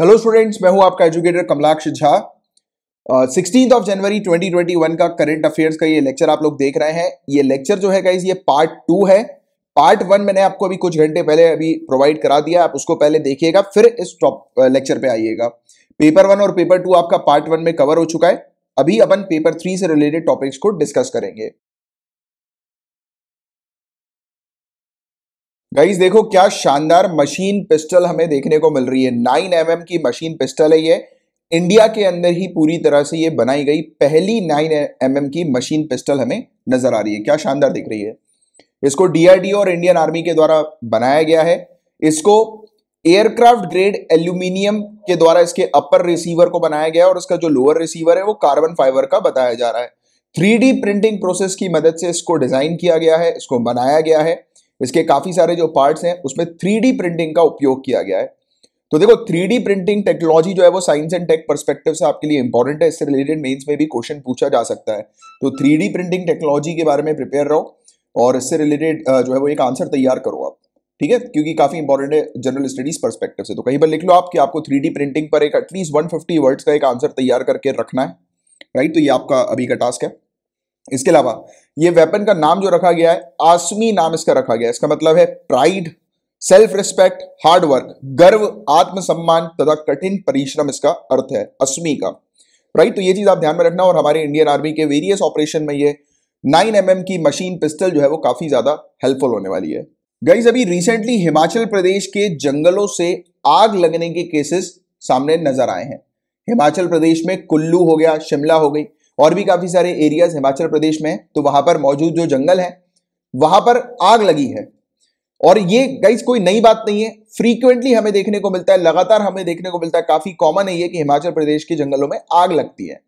Hello students मैं हूं आपका educator Kamlaksh Jha sixteen of January 2021 का करंट अफेयर्स का ये लेक्चर आप लोग देख रहे हैं ये लेक्चर जो है गाइज ये पार्ट टू है पार्ट वन मैंने आपको अभी कुछ घंटे पहले अभी प्रोवाइड करा दिया आप उसको पहले देखिएगा फिर इस टॉप लेक्चर पे आइएगा पेपर वन और पेपर टू आपका पार्ट वन में कवर हो चुका है अभी अपन पेपर थ्री से रिलेटेड टॉपिक्स को डिस्कस करेंगे गाइस देखो क्या शानदार मशीन पिस्टल हमें देखने को मिल रही है नाइन एम mm की मशीन पिस्टल है ये इंडिया के अंदर ही पूरी तरह से ये बनाई गई पहली नाइन एम mm की मशीन पिस्टल हमें नजर आ रही है क्या शानदार दिख रही है इसको डीआरडीओ और इंडियन आर्मी के द्वारा बनाया गया है इसको एयरक्राफ्ट ग्रेड एल्यूमिनियम के द्वारा इसके अपर रिसीवर को बनाया गया और उसका जो लोअर रिसीवर है वो कार्बन फाइबर का बताया जा रहा है थ्री प्रिंटिंग प्रोसेस की मदद से इसको डिजाइन किया गया है इसको बनाया गया है इसके काफ़ी सारे जो पार्ट्स हैं उसमें थ्री प्रिंटिंग का उपयोग किया गया है तो देखो थ्री प्रिंटिंग टेक्नोलॉजी जो है वो साइंस एंड टेक परस्पेक्टिव से आपके लिए इंपॉर्टेंट है इससे रिलेटेड मेन्स में भी क्वेश्चन पूछा जा सकता है तो थ्री प्रिंटिंग टेक्नोलॉजी के बारे में प्रिपेयर रहो और इससे रिलेटेड जो है वो एक आंसर तैयार करो आप ठीक है क्योंकि काफी इंपॉर्टेंट है जनरल स्टडीज परस्पेक्टिव से तो कहीं पर लिख लो आप कि आपको थ्री प्रिंटिंग पर एक एटलीस्ट 150 वर्ड्स का एक आंसर तैयार करके रखना है राइट तो ये आपका अभी का टास्क है इसके अलावा ये वेपन का नाम जो रखा गया है आसमी नाम इसका रखा गया है इसका मतलब है pride self respect hard work गर्व आत्मसम्मान तथा कठिन परिश्रम इसका अर्थ है अस्मी का राइट तो ये चीज आप ध्यान में रखना और हमारे इंडियन आर्मी के वेरियस ऑपरेशन में ये नाइन एम की मशीन पिस्टल जो है वो काफी ज्यादा हेल्पफुल होने वाली है गाइज अभी रिसेंटली हिमाचल प्रदेश के जंगलों से आग लगने के केसेस सामने नजर आए हैं हिमाचल प्रदेश में कुल्लू हो गया शिमला हो गई और भी काफ़ी सारे एरियाज हिमाचल प्रदेश में तो वहां पर मौजूद जो जंगल है वहां पर आग लगी है और ये गाइज कोई नई बात नहीं है फ्रीक्वेंटली हमें देखने को मिलता है लगातार हमें देखने को मिलता है काफ़ी कॉमन है ये कि हिमाचल प्रदेश के जंगलों में आग लगती है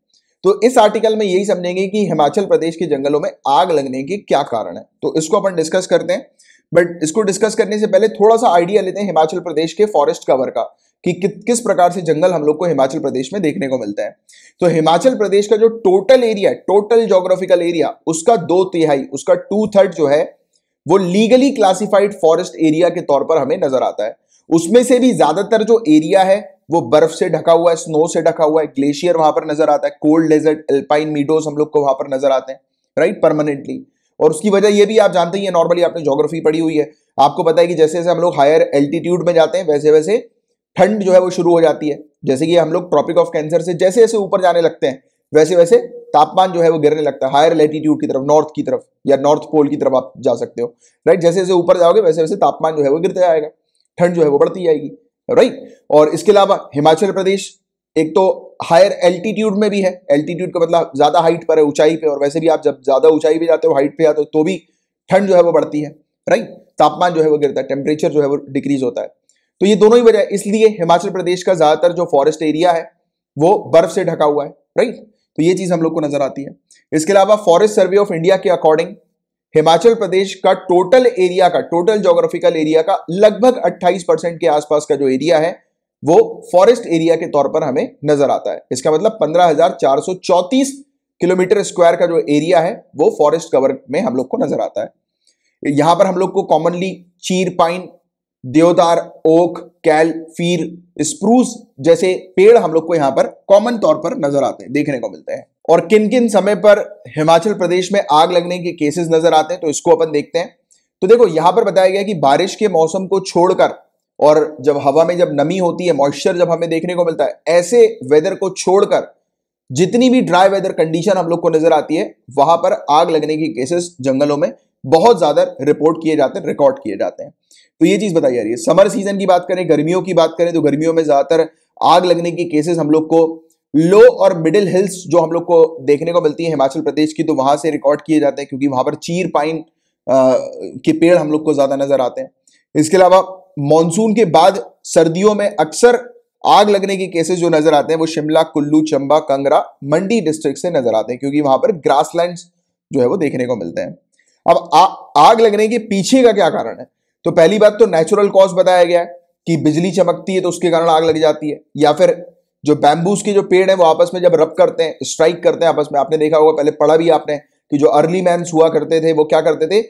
तो इस आर्टिकल में यही समझेंगे कि हिमाचल प्रदेश के जंगलों में आग लगने के क्या कारण है तो इसको अपन डिस्कस करते हैं बट इसको डिस्कस करने से पहले थोड़ा सा आइडिया लेते हैं हिमाचल प्रदेश के फॉरेस्ट कवर का कि, किस प्रकार से जंगल हम लोग को हिमाचल प्रदेश में देखने को मिलता है तो हिमाचल प्रदेश का जो टोटल एरिया है टोटल जोग्राफिकल एरिया उसका दो तिहाई उसका टू थर्ड जो है वो लीगली क्लासिफाइड फॉरेस्ट एरिया के तौर पर हमें नजर आता है उसमें से भी ज्यादातर जो एरिया है वो बर्फ से ढका हुआ है स्नो से ढका हुआ है ग्लेशियर वहां पर नजर आता है कोल्ड डेजर्ट एल्पाइन मीडोज हम लोग को वहां पर नजर आते हैं राइट परमानेंटली और उसकी वजह ये भी आप जानते ही नॉर्मली आपने जोग्राफी पढ़ी हुई है आपको पता है कि जैसे जैसे हम लोग हायर एल्टीट्यूड में जाते हैं वैसे वैसे ठंड जो है वो शुरू हो जाती है जैसे कि हम लोग ट्रॉपिक ऑफ कैंसर से जैसे जैसे ऊपर जाने लगते हैं वैसे वैसे तापमान जो है वो गिरने लगता है हायर लेटीट्यूड की तरफ नॉर्थ की तरफ या नॉर्थ पोल की तरफ आप जा सकते हो राइट जैसे जैसे ऊपर जाओगे वैसे वैसे तापमान जो है वो गिरता जाएगा ठंड जो है वो बढ़ती जाएगी राइट और इसके अलावा हिमाचल प्रदेश एक तो हायर एल्टीट्यूड में भी है एल्टीट्यूड का मतलब ज्यादा हाइट पर है ऊंचाई पर और वैसे भी आप जब ज्यादा ऊंचाई पर जाते हो हाइट पर जाते हो तो भी ठंड जो है वो बढ़ती है राइट तापमान जो है वो गिरता है टेम्परेचर जो है वो डिक्रीज होता है तो ये दोनों ही वजह इसलिए हिमाचल प्रदेश का ज्यादातर जो फॉरेस्ट एरिया है वो बर्फ से ढका हुआ है राइट तो ये चीज हम लोग को नजर आती है इसके अलावा फॉरेस्ट सर्वे ऑफ इंडिया के अकॉर्डिंग हिमाचल प्रदेश का टोटल एरिया का टोटल जोग्राफिकल एरिया का लगभग 28 परसेंट के आसपास का जो एरिया है वो फॉरेस्ट एरिया के तौर पर हमें नजर आता है इसका मतलब पंद्रह किलोमीटर स्क्वायर का जो एरिया है वो फॉरेस्ट कवर में हम लोग को नजर आता है यहां पर हम लोग को कॉमनली चीर पाइन देवदार ओक कैल फीर स्प्रूस जैसे पेड़ हम लोग को यहां पर कॉमन तौर पर नजर आते हैं देखने को मिलते हैं और किन किन समय पर हिमाचल प्रदेश में आग लगने के केसेस नजर आते हैं तो इसको अपन देखते हैं तो देखो यहां पर बताया गया कि बारिश के मौसम को छोड़कर और जब हवा में जब नमी होती है मॉइस्चर जब हमें देखने को मिलता है ऐसे वेदर को छोड़कर जितनी भी ड्राई वेदर कंडीशन हम लोग को नजर आती है वहां पर आग लगने के केसेस जंगलों में बहुत ज्यादा रिपोर्ट किए जाते हैं रिकॉर्ड किए जाते हैं तो ये चीज़ बताई जा रही है समर सीजन की बात करें गर्मियों की बात करें तो गर्मियों में ज़्यादातर आग लगने की केसेस हम लोग को लो और मिडिल हिल्स जो हम लोग को देखने को मिलती है हिमाचल प्रदेश की तो वहाँ से रिकॉर्ड किए जाते हैं क्योंकि वहां पर चीर पाइन के पेड़ हम लोग को ज़्यादा नज़र आते हैं इसके अलावा मानसून के बाद सर्दियों में अक्सर आग लगने के केसेस जो नजर आते हैं वो शिमला कुल्लू चंबा कंगरा मंडी डिस्ट्रिक्ट से नजर आते हैं क्योंकि वहां पर ग्रासलैंड्स जो है वो देखने को मिलते हैं अब आ, आग लगने के पीछे का क्या कारण है तो पहली बात तो नेचुरल कॉज बताया गया है कि बिजली चमकती है तो उसके कारण आग लग जाती है या फिर जो बैम्बूस के जो पेड़ हैं वो आपस में जब रब करते हैं स्ट्राइक करते हैं आपस में आपने देखा होगा पहले पढ़ा भी आपने कि जो अर्ली मैं हुआ करते थे वो क्या करते थे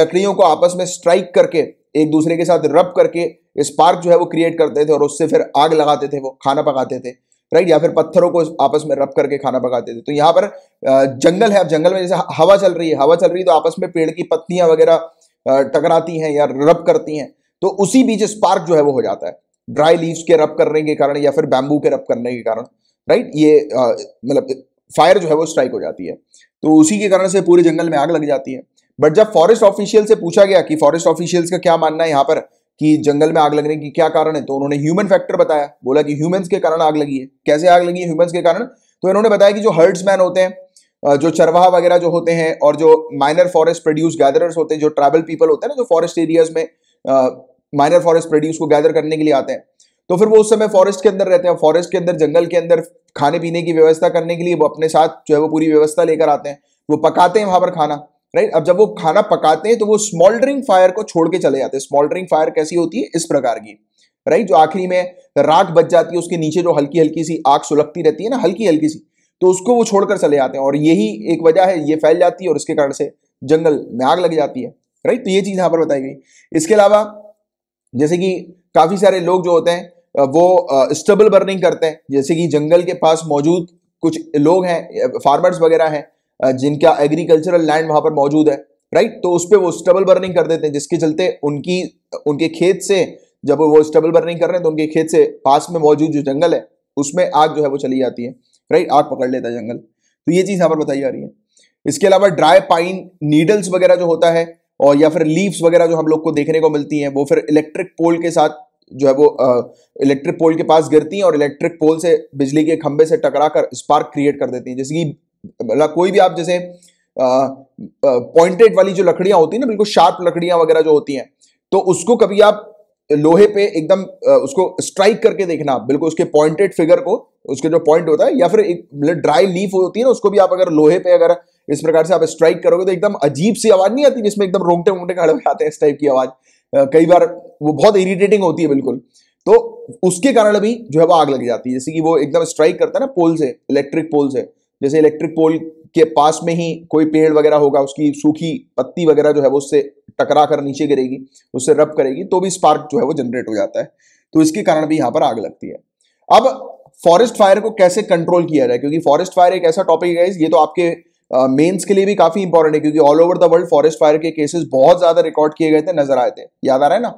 लकड़ियों को आपस में स्ट्राइक करके एक दूसरे के साथ रब करके स्पार्क जो है वो क्रिएट करते थे और उससे फिर आग लगाते थे वो खाना पकाते थे राइट या फिर पत्थरों को आपस में रब करके खाना पकाते थे तो यहाँ पर जंगल है अब जंगल में जैसे हवा चल रही है हवा चल रही है तो आपस में पेड़ की पत्तियां वगैरह टकराती हैं या रब करती हैं तो उसी बीच स्पार्क जो है वो हो जाता है ड्राई लीव्स के रब करने के कारण या फिर बैम्बू के रब करने के कारण राइट ये मतलब फायर जो है वो स्ट्राइक हो जाती है तो उसी के कारण से पूरे जंगल में आग लग जाती है बट जब फॉरेस्ट ऑफिशियल से पूछा गया कि फॉरेस्ट ऑफिशियल्स का क्या मानना है यहाँ पर कि जंगल में आग लगने की क्या कारण है तो उन्होंने ह्यूमन फैक्टर बताया बोला कि ह्यूमंस के कारण आग लगी है कैसे आग लगी है ह्यूमंस के कारण तो इन्होंने बताया कि जो हर्ड्समैन होते हैं जो चरवाहा वगैरह जो होते हैं और जो माइनर फॉरेस्ट प्रोड्यूस गैदरर्स होते हैं जो ट्राइबल पीपल होते हैं ना जो फॉरेस्ट एरियाज में माइनर फॉरेस्ट प्रोड्यूस को गैदर करने के लिए आते हैं तो फिर वो उस समय फॉरेस्ट के अंदर रहते हैं फॉरेस्ट के अंदर जंगल के अंदर खाने पीने की व्यवस्था करने के लिए वो अपने साथ जो है वो पूरी व्यवस्था लेकर आते हैं वो पकाते हैं वहां पर खाना राइट अब जब वो खाना पकाते हैं तो वो स्मॉल्डरिंग फायर को छोड़ के चले जाते हैं स्मॉल्डरिंग फायर कैसी होती है इस प्रकार की राइट जो आखिरी में राख बच जाती है उसके नीचे जो हल्की हल्की सी आग सुलगती रहती है ना हल्की हल्की सी तो उसको वो छोड़कर चले जाते हैं और यही एक वजह है ये फैल जाती है और इसके कारण से जंगल में आग लग जाती है राइट तो ये चीज़ यहाँ पर बताई गई इसके अलावा जैसे कि काफ़ी सारे लोग जो होते हैं वो स्टबल बर्निंग करते हैं जैसे कि जंगल के पास मौजूद कुछ लोग हैं फार्मर्स वगैरह हैं जिनका एग्रीकल्चरल लैंड वहां पर मौजूद है राइट तो उस पर वो स्टबल बर्निंग कर देते हैं जिसके चलते उनकी उनके खेत से जब वो स्टबल बर्निंग कर रहे हैं तो उनके खेत से पास में मौजूद जो जंगल है उसमें आग जो है वो चली जाती है राइट आग पकड़ लेता है जंगल तो ये चीज़ यहाँ पर बताई जा रही है इसके अलावा ड्राई पाइन नीडल्स वगैरह जो होता है और या फिर लीव्स वगैरह जो हम लोग को देखने को मिलती हैं वो फिर इलेक्ट्रिक पोल के साथ जो है वो इलेक्ट्रिक पोल के पास गिरती हैं और इलेक्ट्रिक पोल से बिजली के खंभे से टकरा कर स्पार्क क्रिएट कर देती हैं जैसे कि मतलब कोई भी आप जैसे पॉइंटेड वाली जो लकड़ियाँ होती हैं ना बिल्कुल शार्प लकड़ियाँ वगैरह जो होती हैं तो उसको कभी आप लोहे पे एकदम उसको स्ट्राइक करके देखना आप बिल्कुल उसके पॉइंटेड फिगर को उसके जो पॉइंट होता है या फिर एक ड्राई मतलब लीफ होती है ना उसको भी आप अगर लोहे पे अगर इस प्रकार से आप स्ट्राइक करोगे तो एकदम अजीब सी आवाज नहीं आती जिसमें एकदम रोंगटे वोंगटे खड़े हो जाते हैं इस टाइप की आवाज कई बार वो बहुत इरिटेटिंग होती है बिल्कुल तो उसके कारण भी जो है वो आग लग जाती है जैसे कि वो एकदम स्ट्राइक करता है ना पोल से इलेक्ट्रिक पोल से जैसे इलेक्ट्रिक पोल के पास में ही कोई पेड़ वगैरह होगा उसकी सूखी पत्ती वगैरह जो है वो उससे टकरा कर नीचे गिरेगी उससे रब करेगी तो भी स्पार्क जो है वो जनरेट हो जाता है तो इसके कारण भी यहां पर आग लगती है अब फॉरेस्ट फायर को कैसे कंट्रोल किया जाए क्योंकि फॉरेस्ट फायर एक ऐसा टॉपिक है ये तो आपके मेंस uh, के लिए भी काफी इंपॉर्टेंट है क्योंकि all over the world forest fire के केसेस बहुत ज्यादा रिकॉर्ड किए गए थे नजर आए थे याद आ रहा है ना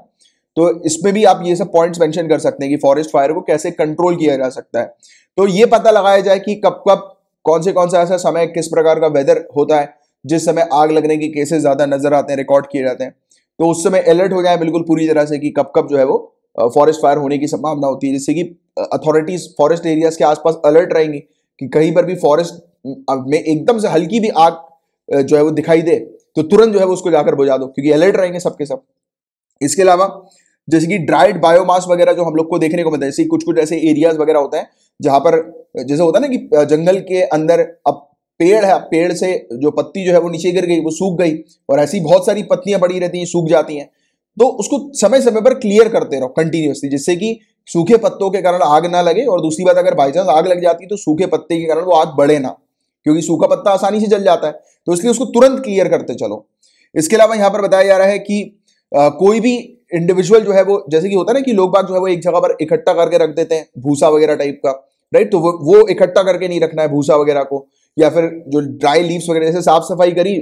तो इसमें भी आप ये सब पॉइंट्स मेंशन कर सकते हैं कि फॉरेस्ट फायर को कैसे कंट्रोल किया जा सकता है तो ये पता लगाया जाए कि कब कब कौन से कौन सा ऐसा समय किस प्रकार का वेदर होता है जिस समय आग लगने के केसेस ज़्यादा नजर आते हैं रिकॉर्ड किए जाते हैं तो उस समय अलर्ट हो जाए बिल्कुल पूरी तरह से कि कब कब जो है वो फॉरेस्ट फायर होने की संभावना होती है जिससे कि अथॉरिटीज फॉरेस्ट एरियाज के आसपास अलर्ट रहेंगी कि कहीं पर भी फॉरेस्ट में एकदम से हल्की भी आग जो है वो दिखाई दे तो तुरंत जो है वो उसको जाकर बुझा दो क्योंकि अलर्ट रहेंगे सबके सब इसके अलावा जैसे कि ड्राइड बायोमास वगैरह जो हम लोग को देखने को मिलता है जैसे कुछ कुछ ऐसे एरियाज वगैरह होते हैं जहां पर जैसे होता है ना कि जंगल के अंदर अब पेड़ है पेड़ से जो पत्ती जो है वो नीचे गिर गई वो सूख गई और ऐसी बहुत सारी पत्तियां बड़ी रहती हैं सूख जाती हैं तो उसको समय समय पर क्लियर करते रहो कंटिन्यूअसली जिससे कि सूखे पत्तों के कारण आग ना लगे और दूसरी बात अगर बाई चांस आग लग जाती है तो सूखे पत्ते के कारण वो आग बढ़े ना क्योंकि सूखा पत्ता आसानी से जल जाता है तो इसलिए उसको तुरंत क्लियर करते चलो इसके अलावा यहाँ पर बताया जा रहा है कि आ, कोई भी इंडिविजुअल जो है वो जैसे कि होता है ना कि लोग बाग जो है वो एक जगह पर इकट्ठा करके रख देते हैं भूसा वगैरह टाइप का राइट तो वो वो इकट्ठा करके नहीं रखना है भूसा वगैरह को या फिर जो ड्राई लीव्स वगैरह जैसे साफ सफाई करी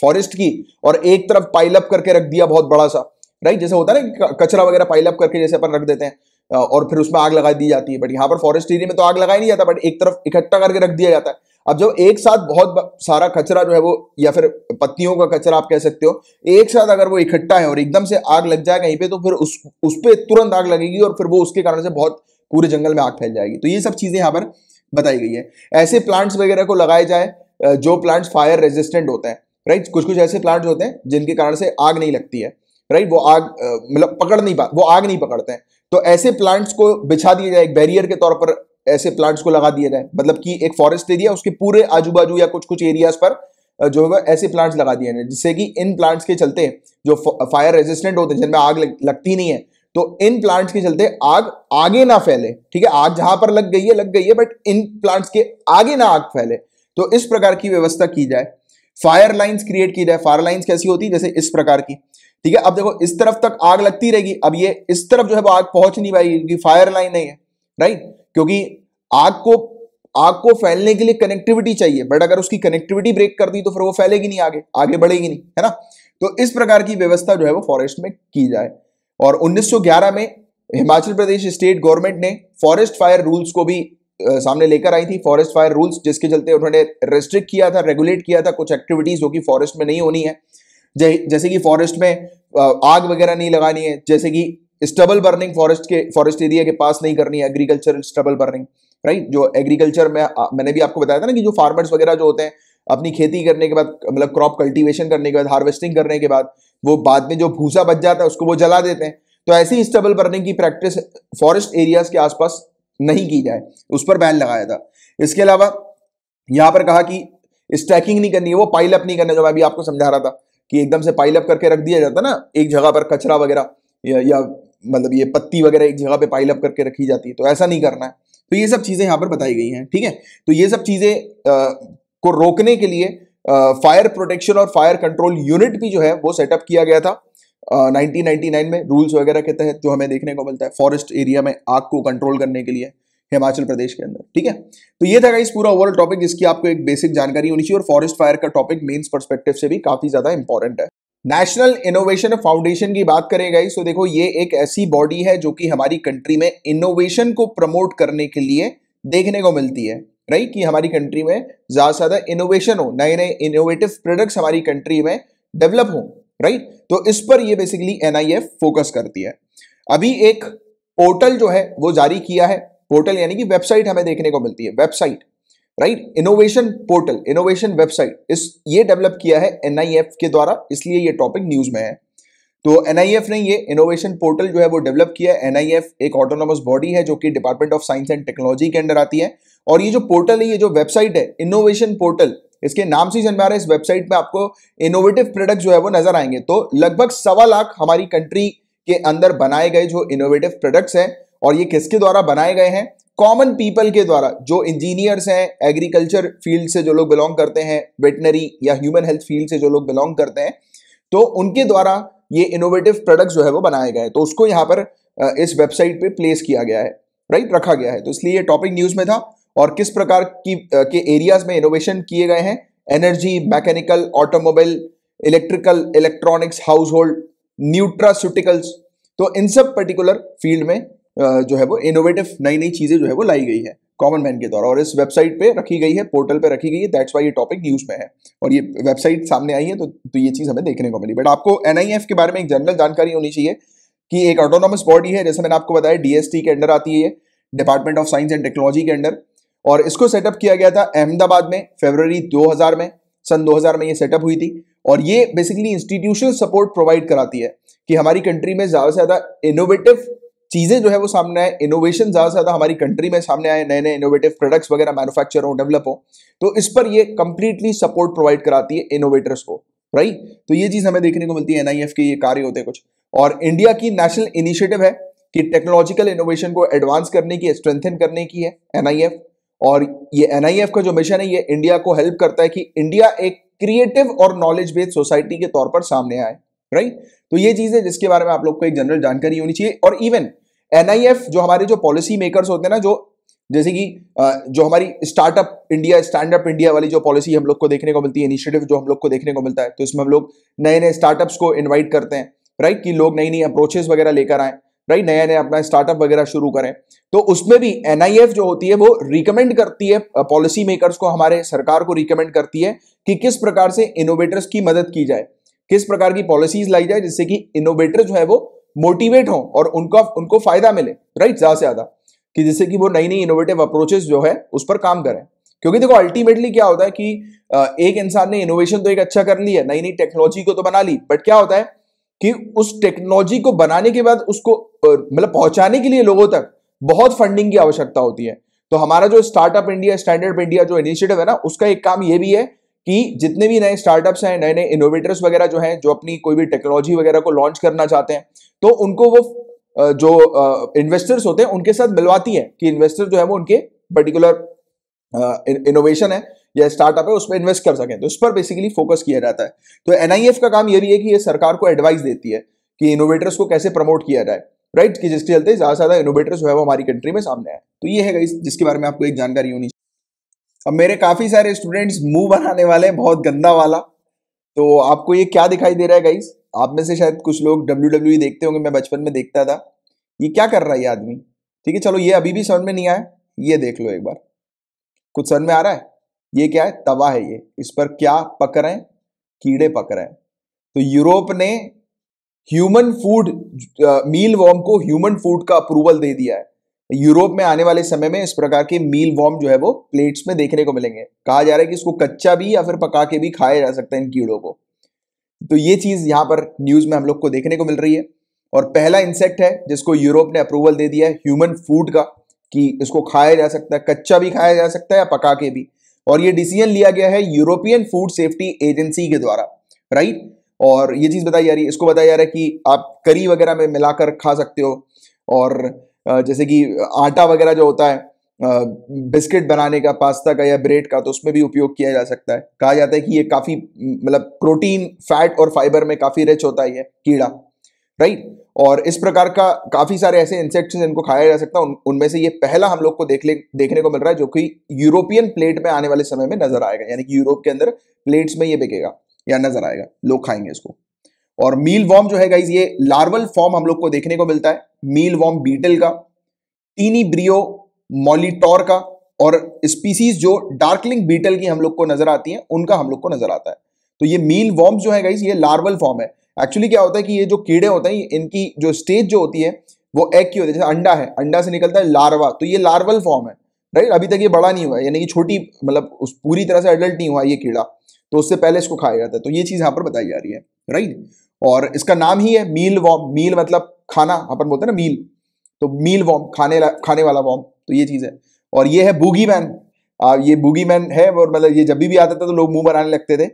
फॉरेस्ट की और एक तरफ पाइलअप करके रख दिया बहुत बड़ा सा राइट जैसे होता है ना कचरा वगैरह पाइलअप करके जैसे अपन रख देते हैं और फिर उसमें आग लगा दी जाती है बट यहाँ पर फॉरेस्ट एरिया में तो आग लगाया नहीं जाता बट एक तरफ इकट्ठा करके रख दिया जाता है अब जब एक साथ बहुत सारा कचरा जो है वो या फिर पत्तियों का कचरा आप कह सकते हो एक साथ अगर वो इकट्ठा है और एकदम से आग लग जाए कहीं पे तो फिर उस उस पर तुरंत आग लगेगी और फिर वो उसके कारण से बहुत पूरे जंगल में आग फैल जाएगी तो ये सब चीज़ें यहाँ पर बताई गई है ऐसे प्लांट्स वगैरह को लगाए जाए जो प्लांट्स फायर रेजिस्टेंट होते हैं राइट कुछ कुछ ऐसे प्लांट्स होते हैं जिनके कारण से आग नहीं लगती है राइट वो आग मतलब पकड़ नहीं पा वो आग नहीं पकड़ते हैं तो ऐसे प्लांट्स को बिछा दिया जाए एक बैरियर के तौर पर ऐसे प्लांट्स को लगा दिया जाए मतलब कि एक फॉरेस्ट एरिया उसके पूरे आजू बाजू या कुछ कुछ एरियाज पर जो है ऐसे प्लांट्स लगा दिए जाए जिससे कि इन प्लांट्स के चलते जो फायर रेजिस्टेंट होते हैं जिनमें आग लगती नहीं है तो इन प्लांट्स के चलते आग आगे ना फैले ठीक है आग जहां पर लग गई है लग गई है बट इन प्लांट्स के आगे ना आग फैले तो इस प्रकार की व्यवस्था की जाए फायर लाइंस क्रिएट की जाए फायर लाइंस कैसी होती है जैसे इस प्रकार की ठीक है अब देखो इस तरफ तक आग लगती रहेगी अब ये इस तरफ जो है वो आग पहुंच नहीं पाएगी फायर लाइन नहीं है राइट क्योंकि आग को आग को फैलने के लिए कनेक्टिविटी चाहिए बट अगर उसकी कनेक्टिविटी ब्रेक कर दी तो फिर वो फैलेगी नहीं आगे आगे बढ़ेगी नहीं है ना तो इस प्रकार की व्यवस्था जो है वो फॉरेस्ट में की जाए और 1911 में हिमाचल प्रदेश स्टेट गवर्नमेंट ने फॉरेस्ट फायर रूल्स को भी आ, सामने लेकर आई थी फॉरेस्ट फायर रूल्स जिसके चलते उन्होंने रेस्ट्रिक्ट किया था रेगुलेट किया था कुछ एक्टिविटीज जो कि फॉरेस्ट में नहीं होनी है जैसे कि फॉरेस्ट में आग वगैरह नहीं लगानी है जैसे कि स्टबल बर्निंग फॉरेस्ट के फॉरेस्ट एरिया के पास नहीं करनी है एग्रीकल्चर स्टबल बर्निंग राइट जो एग्रीकल्चर में मैंने भी आपको बताया था ना कि जो फार्मर्स वगैरह जो होते हैं अपनी खेती करने के बाद मतलब क्रॉप कल्टीवेशन करने के बाद हार्वेस्टिंग करने के बाद वो बाद में जो भूसा बच जाता है उसको वो जला देते हैं तो ऐसी स्टबल बर्निंग की प्रैक्टिस फॉरेस्ट एरियाज के आसपास नहीं की जाए उस पर बैन लगाया था इसके अलावा यहाँ पर कहा कि स्टैकिंग नहीं करनी है वो पाइलअप नहीं करना जो मैं अभी आपको समझा रहा था कि एकदम से पाइलअप करके रख दिया जाता ना एक जगह पर कचरा वगैरह या, या मतलब ये पत्ती वगैरह एक जगह पे पाइल अप करके रखी जाती है तो ऐसा नहीं करना है तो ये सब चीज़ें यहाँ पर बताई गई हैं ठीक है तो ये सब चीज़ें को रोकने के लिए फायर प्रोटेक्शन और फायर कंट्रोल यूनिट भी जो है वो सेटअप किया गया था Uh, 1999 में रूल्स वगैरह के तहत जो हमें देखने को मिलता है फॉरेस्ट एरिया में आग को कंट्रोल करने के लिए हिमाचल प्रदेश के अंदर ठीक है तो ये था इस पूरा ओवरऑल टॉपिक जिसकी आपको एक बेसिक जानकारी होनी चाहिए और फॉरेस्ट फायर का टॉपिक मेंस पर्सपेक्टिव से भी काफी ज्यादा इंपॉर्टेंट है नेशनल इनोवेशन फाउंडेशन की बात करें गई तो देखो ये एक ऐसी बॉडी है जो कि हमारी कंट्री में इनोवेशन को प्रमोट करने के लिए देखने को मिलती है राइट कि हमारी कंट्री में ज़्यादा से ज़्यादा इनोवेशन हो नए नए इनोवेटिव प्रोडक्ट्स हमारी कंट्री में डेवलप हो राइट तो इस पर ये बेसिकली एन फोकस करती है अभी एक पोर्टल जो है वो जारी किया है पोर्टल यानी कि वेबसाइट हमें देखने को मिलती है website right innovation portal innovation website इस ये डेवलप किया है एनआईएफ के द्वारा इसलिए ये टॉपिक न्यूज में है तो एनआईएफ ने ये इनोवेशन पोर्टल जो है वो डेवलप किया है एनआईएफ एक ऑटोनोमस बॉडी है जो कि department of science and technology के अंडर आती है और ये जो पोर्टल है ये जो वेबसाइट है इनोवेशन पोर्टल इसके नाम से समझा रहे इस वेबसाइट में आपको इनोवेटिव प्रोडक्ट जो है वो नजर आएंगे तो लगभग सवा लाख हमारी कंट्री के अंदर बनाए गए जो इनोवेटिव प्रोडक्ट्स हैं और ये किसके द्वारा बनाए गए हैं कॉमन पीपल के द्वारा जो इंजीनियर्स हैं एग्रीकल्चर फील्ड से जो लोग बिलोंग करते हैं वेटनरी या ह्यूमन हेल्थ फील्ड से जो लोग बिलोंग करते हैं तो उनके द्वारा ये इनोवेटिव प्रोडक्ट जो है वो बनाए गए तो उसको यहाँ पर इस वेबसाइट पे प्लेस किया गया है राइट रखा गया है तो इसलिए ये टॉपिक न्यूज में था और किस प्रकार की के एरियाज में इनोवेशन किए गए हैं energy mechanical automobile electrical electronics household nutraceuticals तो इन सब पर्टिकुलर फील्ड में जो है वो इनोवेटिव नई नई चीज़ें जो है वो लाई गई है कॉमन मैन के द्वारा और इस वेबसाइट पे रखी गई है पोर्टल पे रखी गई है दैट्स वाई ये टॉपिक न्यूज़ में है और ये वेबसाइट सामने आई है तो, तो ये चीज़ हमें देखने को मिली बट आपको एन के बारे में एक जनरल जानकारी होनी चाहिए कि एक ऑटोनॉमस बॉडी है जैसे मैंने आपको बताया डीएसटी के अंडर आती है department of science and technology के अंडर और इसको सेटअप किया गया था अहमदाबाद में फेबररी दो में सन 2000 में ये सेटअप हुई थी और ये बेसिकली इंस्टीट्यूशनल सपोर्ट प्रोवाइड कराती है कि हमारी कंट्री में ज़्यादा से ज़्यादा इनोवेटिव चीज़ें जो है वो सामने आए इनोवेशन ज़्यादा से ज़्यादा हमारी कंट्री में सामने आए नए नए इनोवेटिव प्रोडक्ट्स वगैरह मैन्युफैक्चर हो डेवलप हो तो इस पर ये कंप्लीटली सपोर्ट प्रोवाइड कराती है इनोवेटर्स को राइट तो ये चीज़ हमें देखने को मिलती है एनआईएफ के ये कार्य होते हैं कुछ और इंडिया की नेशनल इनिशिएटिव है कि टेक्नोलॉजिकल इनोवेशन को एडवांस करने की स्ट्रेंथन करने की है एनआईएफ और ये एनआईएफ का जो मिशन है ये इंडिया को हेल्प करता है कि इंडिया एक क्रिएटिव और नॉलेज बेस्ड सोसाइटी के तौर पर सामने आए राइट तो ये चीज है जिसके बारे में आप लोग को एक जनरल जानकारी होनी चाहिए और इवन एनआईएफ जो हमारे जो पॉलिसी मेकर्स होते हैं ना जो जैसे कि जो हमारी startup India stand up India वाली जो पॉलिसी हम लोग को देखने को मिलती है इनिशिएटिव जो हम लोग को देखने को मिलता है तो इसमें हम लोग नए नए स्टार्टअप्स को इन्वाइट करते हैं राइट कि लोग नई नई अप्रोचेस वगैरह लेकर आए राइट नया नया अपना स्टार्टअप वगैरह शुरू करें तो उसमें भी एन जो होती है वो रिकमेंड करती है पॉलिसी मेकर्स को हमारे सरकार को रिकमेंड करती है कि किस प्रकार से इनोवेटर्स की मदद की जाए किस प्रकार की पॉलिसीज लाई जाए जिससे कि इनोवेटर जो है वो मोटिवेट हो और उनका उनको फायदा मिले राइट ज्यादा से ज्यादा कि जिससे कि वो नई नई इनोवेटिव अप्रोचेस जो है उस पर काम करें क्योंकि देखो अल्टीमेटली क्या होता है कि एक इंसान ने इनोवेशन तो एक अच्छा कर लिया है नई नई टेक्नोलॉजी को तो बना ली बट क्या होता है कि उस टेक्नोलॉजी को बनाने के बाद उसको मतलब पहुंचाने के लिए लोगों तक बहुत फंडिंग की आवश्यकता होती है तो हमारा जो स्टार्टअप इंडिया स्टैंडर्ड इंडिया जो इनिशिएटिव है ना उसका एक काम यह भी है कि जितने भी नए स्टार्टअप्स हैं नए नए इनोवेटर्स वगैरह जो हैं जो अपनी कोई भी टेक्नोलॉजी वगैरह को लॉन्च करना चाहते हैं तो उनको वो जो इन्वेस्टर्स होते हैं उनके साथ मिलवाती है कि इन्वेस्टर जो है वो उनके पर्टिकुलर इनोवेशन है या स्टार्टअप है उस पर इन्वेस्ट कर सकें तो इस पर बेसिकली फोकस किया जाता है तो एनआईएफ का काम ये भी है कि ये सरकार को एडवाइस देती है कि इनोवेटर्स को कैसे प्रमोट किया जाए राइट कि जिसके चलते ज़्यादा से ज़्यादा इनोवेटर्स जो है वो हमारी कंट्री में सामने आए तो ये है जिसके बारे में आपको एक जानकारी होनी अब मेरे काफ़ी सारे स्टूडेंट्स मुंह बनाने वाले हैं बहुत गंदा वाला तो आपको ये क्या दिखाई दे रहा है गाइस आप में से शायद कुछ लोग डब्ल्यू डब्ल्यू e देखते होंगे मैं बचपन में देखता था ये क्या कर रहा है ये आदमी ठीक है चलो ये अभी भी समझ में नहीं आया ये देख लो एक बार कुछ समझ में आ रहा है ये क्या है तवा है ये इस पर क्या पक रहे हैं कीड़े पक रहे हैं तो यूरोप ने ह्यूमन फूड मील वॉर्म को ह्यूमन फूड का अप्रूवल दे दिया है यूरोप में आने वाले समय में इस प्रकार के मील वॉर्म जो है वो प्लेट्स में देखने को मिलेंगे कहा जा रहा है कि इसको कच्चा भी या फिर पका के भी खाया जा सकता है इन कीड़ों को तो ये चीज़ यहाँ पर न्यूज़ में हम लोग को देखने को मिल रही है और पहला इंसेक्ट है जिसको यूरोप ने अप्रूवल दे दिया है ह्यूमन फूड का कि इसको खाया जा सकता है कच्चा भी खाया जा सकता है या पका के भी और ये डिसीजन लिया गया है यूरोपियन फूड सेफ्टी एजेंसी के द्वारा राइट और ये चीज़ बताई जा रही है इसको बताया जा रहा है कि आप करी वगैरह में मिलाकर खा सकते हो और जैसे कि आटा वगैरह जो होता है बिस्किट बनाने का पास्ता का या ब्रेड का तो उसमें भी उपयोग किया जा सकता है कहा जाता है कि ये काफ़ी मतलब प्रोटीन फैट और फाइबर में काफ़ी रिच होता है ये कीड़ा राइट और इस प्रकार का काफ़ी सारे ऐसे इंसेक्ट्स जिनको खाया जा सकता है उन, उनमें से ये पहला हम लोग को देख ले देखने को मिल रहा है जो कि यूरोपियन प्लेट में आने वाले समय में नजर आएगा यानी कि यूरोप के अंदर प्लेट्स में ये बिकेगा या नजर आएगा लोग खाएंगे इसको और मील वॉर्म जो है गाइज ये लार्वल फॉर्म हम लोग को देखने को मिलता है मील वॉर्म बीटल का टीनी ब्रियो मॉलिटोर का और स्पीसीज जो डार्कलिंग बीटल की हम लोग को नजर आती है उनका हम लोग को नजर आता है तो ये मील वॉर्म जो है गाइज ये लार्वल फॉर्म है एक्चुअली क्या होता है कि ये जो कीड़े होते हैं इनकी जो स्टेज जो होती है वो एग की होती है जैसे अंडा है अंडा से निकलता है लार्वा तो ये लार्वल फॉर्म है राइट अभी तक ये बड़ा नहीं हुआ है यानी कि छोटी मतलब उस पूरी तरह से एडल्ट नहीं हुआ ये कीड़ा तो उससे पहले इसको खाया जाता है तो ये चीज़ यहाँ पर बताई जा रही है राइट और इसका नाम ही है मील वॉम मील मतलब खाना अपन बोलते हैं ना मील तो मील वॉम खाने खाने वाला वॉम तो ये चीज़ है और ये है बूगी मैन ये बूगी मैन है और मतलब ये जब भी आता था तो लोग मुंह बनाने लगते थे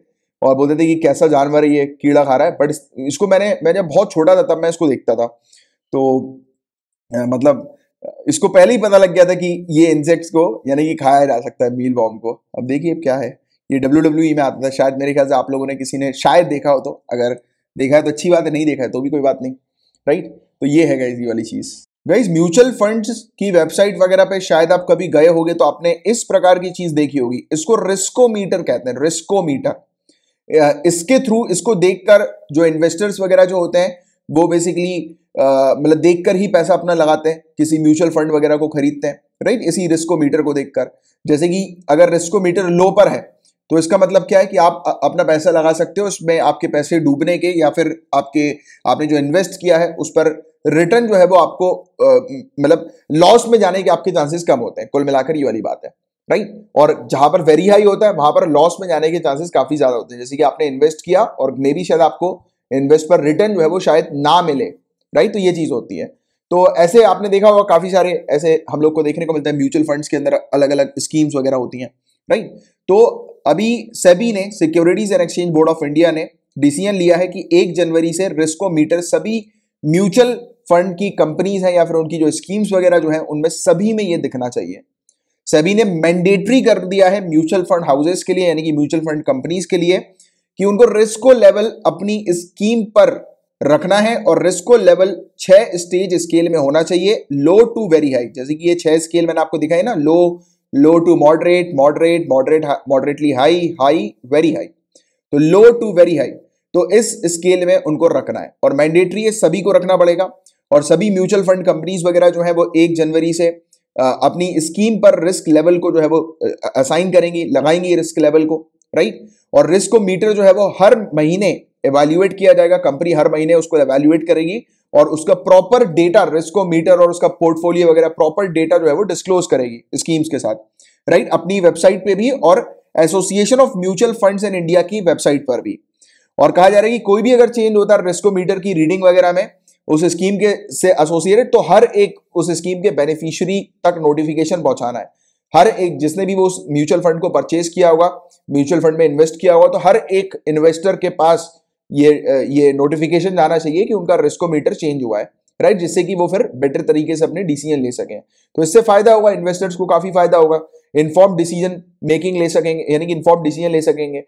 और बोलते थे कि कैसा जानवर है ये कीड़ा खा रहा है बट इसको मैंने मैं जब बहुत छोटा था तब मैं इसको देखता था तो मतलब इसको पहले ही पता लग गया था कि ये इंसेक्ट्स को यानी कि खाया जा सकता है मील वॉम को अब देखिए अब क्या है ये डब्ल्यू e में आता था शायद मेरे ख्याल से आप लोगों ने किसी ने शायद देखा हो तो अगर देखा है तो अच्छी बात है नहीं देखा है तो भी कोई बात नहीं राइट तो ये है गाइज ये वाली चीज़ गाइज म्यूचुअल फंड की वेबसाइट वगैरह पे शायद आप कभी गए होगे तो आपने इस प्रकार की चीज़ देखी होगी इसको रिस्कोमीटर कहते हैं रिस्कोमीटर इसके थ्रू इसको देखकर जो इन्वेस्टर्स वगैरह जो होते हैं वो बेसिकली मतलब देखकर ही पैसा अपना लगाते हैं किसी म्यूचुअल फंड वगैरह को खरीदते हैं राइट इसी रिस्कोमीटर को देखकर जैसे कि अगर रिस्कोमीटर लो पर है तो इसका मतलब क्या है कि आप अपना पैसा लगा सकते हो उसमें आपके पैसे डूबने के या फिर आपके आपने जो इन्वेस्ट किया है उस पर रिटर्न जो है वो आपको मतलब लॉस में जाने के आपके चांसेस कम होते हैं कुल मिलाकर ये वाली बात है राइट और जहां पर वेरी हाई होता है वहां पर लॉस में जाने के चांसेस काफी ज्यादा होते हैं जैसे कि आपने इन्वेस्ट किया और मे बी शायद आपको इन्वेस्ट पर रिटर्न जो है वो शायद ना मिले राइट तो ये चीज होती है तो ऐसे आपने देखा होगा काफी सारे ऐसे हम लोग को देखने को मिलता है म्यूचुअल फंड्स के अंदर अलग अलग स्कीम्स वगैरह होती हैं राइट तो अभी सेबी ने securities and exchange board of India ने डिसीजन लिया है कि एक जनवरी से रिस्को मीटर सभी म्यूचुअल फंड की कंपनीज हैं या फिर उनकी जो स्कीम्स वगैरह जो है उनमें सभी में ये दिखना चाहिए सभी ने मैंडेटरी कर दिया है म्यूचुअल फंड हाउसेस के लिए यानी कि म्यूचुअल फंड कंपनीज के लिए कि उनको रिस्को लेवल अपनी स्कीम पर रखना है और रिस्को लेवल छह स्टेज स्केल में होना चाहिए लो टू वेरी हाई जैसे कि ये छह स्केल मैंने आपको दिखाई ना low low to moderate moderate moderate moderately high high very high तो लो टू वेरी हाई तो इस स्केल में उनको रखना है और मैंडेटरी है सभी को रखना पड़ेगा और सभी म्यूचुअल फंड कंपनीज वगैरह जो है वो एक जनवरी से अपनी स्कीम पर रिस्क लेवल को जो है वो असाइन करेंगी लगाएंगी रिस्क लेवल को राइट और रिस्क को मीटर जो है वो हर महीने एवेल्युएट किया जाएगा कंपनी हर महीने उसको एवेल्युएट करेगी और उसका प्रॉपर डेटा रिस्कोमीटर और उसका पोर्टफोलियो वगैरह प्रॉपर डेटा जो है वो डिस्क्लोज करेगी स्कीम्स के साथ राइट right? अपनी वेबसाइट पे भी और association of mutual funds in India की वेबसाइट पर भी और कहा जा रहा है कि कोई भी अगर चेंज होता है रिस्कोमीटर की रीडिंग वगैरह में उस स्कीम के से एसोसिएटेड तो हर एक उस स्कीम के बेनिफिशियरी तक नोटिफिकेशन पहुंचाना है हर एक जिसने भी वो उस म्यूचुअल फंड को परचेज किया होगा म्यूचुअल फंड में इन्वेस्ट किया होगा तो हर एक इन्वेस्टर के पास ये ये नोटिफिकेशन जाना चाहिए कि उनका रिस्कोमीटर चेंज हुआ है राइट जिससे कि वो फिर बेटर तरीके से अपने डिसीजन ले सकें तो इससे फायदा होगा इन्वेस्टर्स को काफी फायदा होगा इन्फॉर्म डिसीजन मेकिंग ले सकेंगे यानी कि इन्फॉर्म डिसीजन ले सकेंगे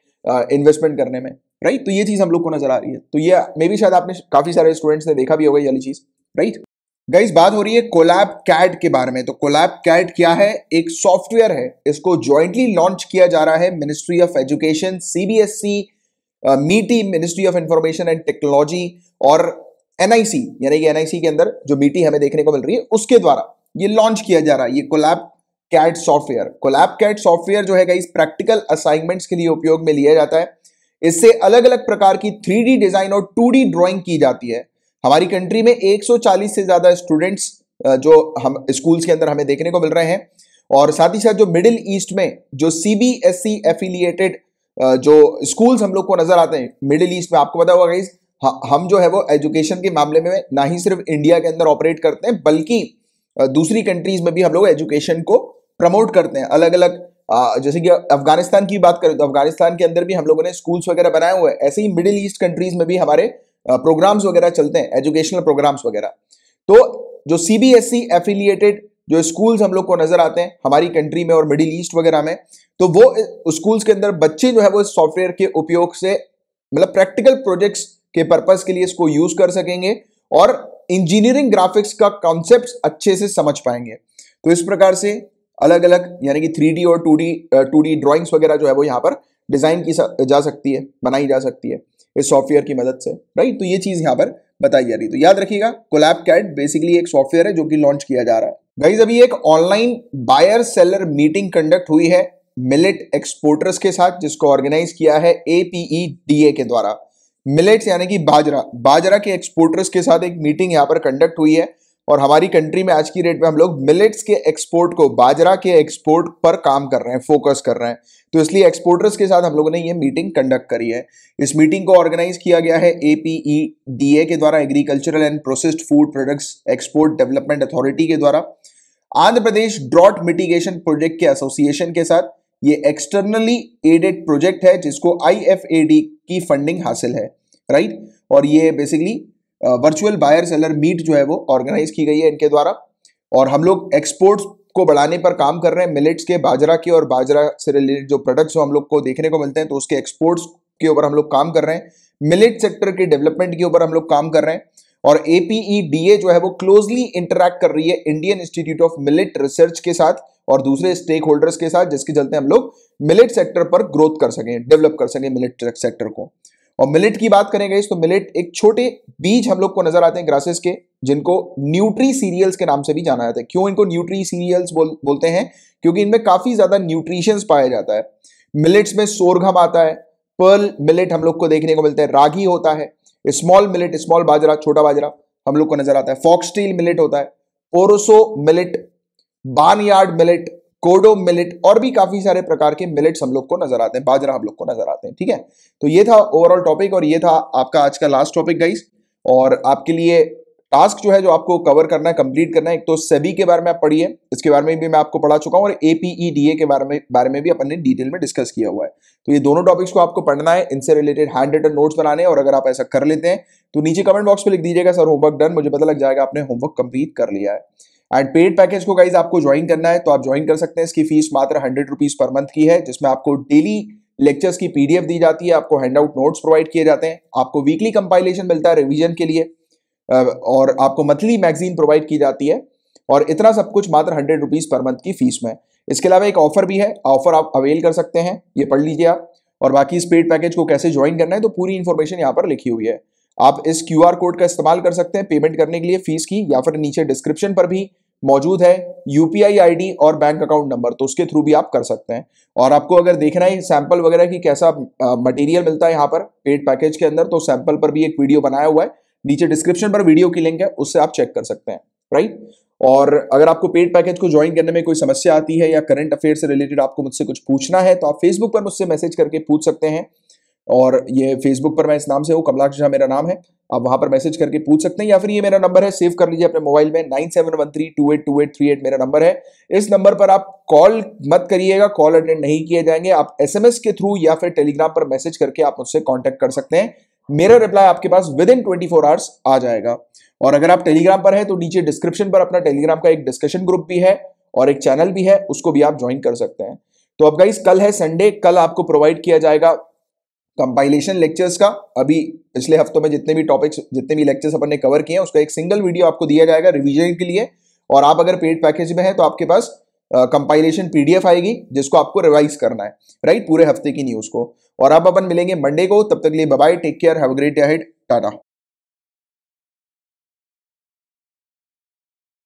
इन्वेस्टमेंट uh, करने में राइट तो ये चीज हम लोग को नजर आ रही है तो ये मे भी शायद आपने काफी सारे स्टूडेंट्स ने देखा भी होगा ये वाली चीज राइट गाइज बात हो रही है कोलैब कैट के बारे में तो कोलैब कैट क्या है एक सॉफ्टवेयर है इसको ज्वाइंटली लॉन्च किया जा रहा है ministry of education CBSE MeitY ministry of information and technology और एनआईसी यानी कि एनआईसी के अंदर जो मीटी हमें देखने को मिल रही है उसके द्वारा ये लॉन्च किया जा रहा है ये CollabCAD software CollabCAD software जो है गाइस प्रैक्टिकल असाइनमेंट्स के लिए उपयोग में लिया जाता है इससे अलग अलग प्रकार की थ्री डिजाइन और टू डी ड्रॉइंग की जाती है हमारी कंट्री में एक से ज्यादा स्टूडेंट्स जो हम स्कूल्स के अंदर हमें देखने को मिल रहे हैं और साथ ही साथ जो मिडिल ईस्ट में जो सीबीएसई एफिलिएटेड जो स्कूल्स हम लोग को नजर आते हैं मिडिल ईस्ट में आपको पता होगा गाइज हम जो है वो एजुकेशन के मामले में ना ही सिर्फ इंडिया के अंदर ऑपरेट करते हैं बल्कि दूसरी कंट्रीज में भी हम लोग एजुकेशन को प्रमोट करते हैं अलग अलग जैसे कि अफगानिस्तान की बात करें तो अफगानिस्तान के अंदर भी हम लोगों ने स्कूल्स वगैरह बनाए हुए हैं ऐसे ही मिडिल ईस्ट कंट्रीज में भी हमारे प्रोग्राम्स वगैरह चलते हैं एजुकेशनल प्रोग्राम्स वगैरह तो जो C B S E affiliated जो स्कूल्स हम लोग को नजर आते हैं हमारी कंट्री में और मिडिल ईस्ट वगैरह में तो वो स्कूल्स के अंदर बच्चे जो है वो सॉफ्टवेयर के उपयोग से मतलब प्रैक्टिकल प्रोजेक्ट्स के पर्पज के लिए इसको यूज कर सकेंगे और इंजीनियरिंग ग्राफिक्स का कॉन्सेप्ट अच्छे से समझ पाएंगे तो इस प्रकार से अलग अलग यानी कि थ्री और two D two D drawings वगैरह जो है वो यहाँ पर डिजाइन की जा सकती है बनाई जा सकती है इस सॉफ्टवेयर की मदद से राइट तो ये चीज़ यहाँ पर बताई जा रही है तो याद रखिएगा कोलैब कैट बेसिकली एक सॉफ्टवेयर है जो कि लॉन्च किया जा रहा है गाइज अभी एक online buyer seller meeting conduct हुई है मिलेट एक्सपोर्टर्स के साथ जिसको ऑर्गेनाइज किया है एपीईडीए e के द्वारा मिलेट्स यानी कि बाजरा बाजरा के एक्सपोर्टर्स के साथ एक मीटिंग यहाँ पर कंडक्ट हुई है और हमारी कंट्री में आज की डेट में हम लोग मिलेट्स के एक्सपोर्ट को बाजरा के एक्सपोर्ट पर काम कर रहे हैं फोकस कर रहे हैं तो इसलिए एक्सपोर्टर्स के साथ हम लोगों ने ये मीटिंग कंडक्ट करी है इस मीटिंग को ऑर्गेनाइज किया गया है एपीईडीए e के द्वारा agricultural and processed food products export development authority के द्वारा Andhra Pradesh drought mitigation project के एसोसिएशन के साथ ये एक्सटर्नली एडेड प्रोजेक्ट है जिसको आई की फंडिंग हासिल है राइट और ये basically virtual buyer seller meet जो है वो ऑर्गेनाइज की गई है इनके द्वारा और हम लोग एक्सपोर्ट्स को बढ़ाने पर काम कर रहे हैं मिलेट्स के बाजरा के और बाजरा से रिलेटेड जो प्रोडक्ट्स हम लोग को देखने को मिलते हैं तो उसके एक्सपोर्ट्स के ऊपर हम लोग काम कर रहे हैं मिलेट सेक्टर के डेवलपमेंट के ऊपर हम लोग काम कर रहे हैं और एपीईडीए e जो है वो क्लोजली इंटरेक्ट कर रही है Indian institute of millet research के साथ और दूसरे स्टेक होल्डर्स के साथ जिसके चलते हम लोग मिलेट सेक्टर पर ग्रोथ कर सकें डेवलप कर सकें मिलेट सेक्टर को और मिलेट की बात करेंगे तो मिलेट एक छोटे बीज हम लोग को नजर आते हैं ग्रासेस के जिनको न्यूट्री सीरियल्स के नाम से भी जाना जाता है क्यों इनको न्यूट्री सीरियल्स बोल, बोलते हैं क्योंकि इनमें काफ़ी ज़्यादा न्यूट्रिशंस पाया जाता है मिलेट्स में सोरघम आता है पर्ल मिलेट हम लोग को देखने को मिलता है रागी होता है स्मॉल मिलेट स्मॉल बाजरा छोटा बाजरा हम लोग को नजर आता है फॉक्सटील मिलेट होता है proso millet barnyard millet kodo millet और भी काफी सारे प्रकार के मिलेट्स हम लोग को नजर आते हैं बाजरा हम लोग को नजर आते हैं ठीक है तो ये था ओवरऑल टॉपिक और ये था आपका आज का लास्ट टॉपिक गाइस और आपके लिए टास्क जो है जो आपको कवर करना है कंप्लीट करना है एक तो सेबी के बारे में आप पढ़िए इसके बारे में भी मैं आपको पढ़ा चुका हूँ और एपीईडीए e के बारे में बारे में भी अपन ने डिटेल में डिस्कस किया हुआ है तो ये दोनों टॉपिक्स को आपको पढ़ना है इनसे रिलेटेड हैंड रिटन नोट्स बनाने और अगर आप ऐसा कर लेते हैं तो नीचे कमेंट बॉक्स में लिख दीजिएगा सर होमवर्क डन मुझे पता लग जाएगा आपने होमवर्क कंप्लीट कर लिया है एंड पेड पैकेज को गाइज आपको ज्वाइन करना है तो आप ज्वाइन कर सकते हैं इसकी फीस मात्र हंड्रेड रुपीज पर मंथ की है जिसमें आपको डेली लेक्चर्स की पीडीएफ दी जाती है आपको हैंड आउट नोट्स प्रोवाइड किए जाते हैं आपको वीकली कंपाइलेशन मिलता है रिविजन के लिए और आपको मंथली मैगजीन प्रोवाइड की जाती है और इतना सब कुछ मात्र हंड्रेड रुपीज पर मंथ की फीस में इसके अलावा एक ऑफर भी है ऑफर आप अवेल कर सकते हैं ये पढ़ लीजिए आप और बाकी इस पेड पैकेज को कैसे ज्वाइन करना है तो पूरी इन्फॉर्मेशन यहाँ पर लिखी हुई है आप इस क्यू कोड का इस्तेमाल कर सकते हैं पेमेंट करने के लिए फीस की या फिर नीचे डिस्क्रिप्शन पर भी मौजूद है यूपीआई आईडी और बैंक अकाउंट नंबर तो उसके थ्रू भी आप कर सकते हैं और आपको अगर देखना है सैंपल वगैरह की कैसा मटेरियल मिलता है यहाँ पर पेड पैकेज के अंदर तो सैंपल पर भी एक वीडियो बनाया हुआ है नीचे डिस्क्रिप्शन पर वीडियो की लिंक है उससे आप चेक कर सकते हैं राइट और अगर आपको पेड पैकेज को ज्वाइन करने में कोई समस्या आती है या करंट अफेयर से रिलेटेड आपको मुझसे कुछ पूछना है तो आप फेसबुक पर मुझसे मैसेज करके पूछ सकते हैं और ये फेसबुक पर मैं इस नाम से हूँ कमलाक्ष झा मेरा नाम है आप वहाँ पर मैसेज करके पूछ सकते हैं या फिर ये मेरा नंबर है सेव कर लीजिए अपने मोबाइल में nine seven one three two eight two eight three eight मेरा नंबर है इस नंबर पर आप कॉल मत करिएगा कॉल अटेंड नहीं किए जाएंगे आप एसएमएस के थ्रू या फिर टेलीग्राम पर मैसेज करके आप मुझसे कॉन्टैक्ट कर सकते हैं मेरा रिप्लाई आपके पास within twenty four hours आ जाएगा और अगर आप टेलीग्राम पर है तो नीचे डिस्क्रिप्शन पर अपना टेलीग्राम का एक डिस्कशन ग्रुप भी है और एक चैनल भी है उसको भी आप ज्वाइन कर सकते हैं तो अब गाइस कल है संडे कल आपको प्रोवाइड किया जाएगा कंपाइलेशन लेक्चर्स का अभी पिछले हफ्तों में जितने भी टॉपिक्स जितने भी लेक्चर्स अपन ने कवर किए हैं उसका एक सिंगल वीडियो आपको दिया जाएगा रिवीजन के लिए और आप अगर पेड पैकेज में हैं तो आपके पास कंपाइलेशन पीडीएफ आएगी जिसको आपको रिवाइज करना है राइट पूरे हफ्ते की न्यूज़ को और अब अपन मिलेंगे मंडे को तब तक लिए bye take care have great head Tata